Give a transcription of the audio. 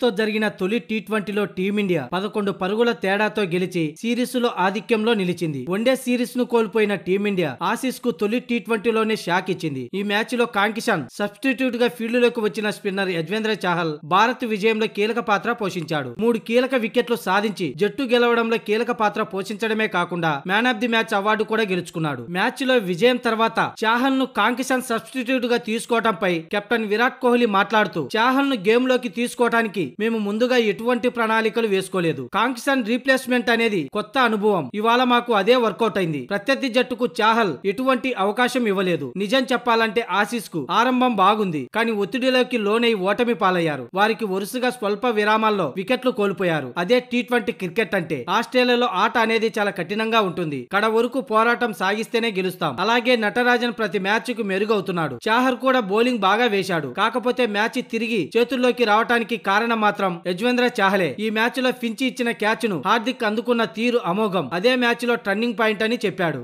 తో జరిగిన తొలి టీ ట్వంటీలో టీమిండియా పదకొండు పరుగుల తేడాతో గెలిచి సిరీస్లో ఆధిక్యంలో నిలిచింది వన్డే సిరీస్ ను కోల్పోయిన టీమిండియా ఆసిస్ కు తొలి టీ ట్వంటీలోనే షాక్ ఇచ్చింది ఈ మ్యాచ్ లో కాంకిషన్ సబ్స్టిట్యూట్ గా ఫీల్డ్ లోకి వచ్చిన స్పిన్నర్ యజ్వేంద్ర చాహల్ భారత్ విజయంలో కీలక పాత్ర పోషించాడు మూడు కీలక వికెట్లు సాధించి జట్టు గెలవడంలో కీలక పాత్ర పోషించడమే కాకుండా man of the match award కూడా గెలుచుకున్నాడు మ్యాచ్ లో విజయం తర్వాత చాహల్ ను కాంకిషన్ సబ్స్టిట్యూట్ గా తీసుకోవడంపై కెప్టెన్ విరాట్ కోహ్లీ మాట్లాడుతూ చాహల్ ను గేమ్ లోకి తీసుకో తీసుకోవటానికి మేము ముందుగా ఎటువంటి ప్రణాళికలు వేసుకోలేదు కాంక్షన్ రీప్లేస్మెంట్ అనేది కొత్త అనుభవం ఇవాళ మాకు అదే వర్కౌట్ అయింది ప్రత్యర్థి జట్టుకు చాహల్ ఎటువంటి అవకాశం ఇవ్వలేదు నిజం చెప్పాలంటే ఆశీస్ కు ఆరంభం బాగుంది కానీ ఒత్తిడిలోకి లోనై ఓటమి పాలయ్యారు వారికి వరుసగా స్వల్ప విరామాల్లో వికెట్లు కోల్పోయారు అదే టీ ట్వంటీ క్రికెట్ అంటే ఆస్ట్రేలియాలో ఆట అనేది చాలా కఠినంగా ఉంటుంది కడ వరకు పోరాటం సాగిస్తేనే గెలుస్తాం అలాగే నటరాజన్ ప్రతి మ్యాచ్ కు మెరుగవుతున్నాడు చాహర్ కూడా బౌలింగ్ బాగా వేశాడు కాకపోతే మ్యాచ్ తిరిగి చేతుల్లోకి రావటానికి గెలవడానికి కారణం మాత్రం యజ్వేంద్ర చాహలే ఈ మ్యాచ్ లో ఫించి ఇచ్చిన క్యాచ్ ను హార్దిక్ అందుకున్న తీరు అమోఘం అదే మ్యాచ్ లో టర్నింగ్ పాయింట్ అని చెప్పాడు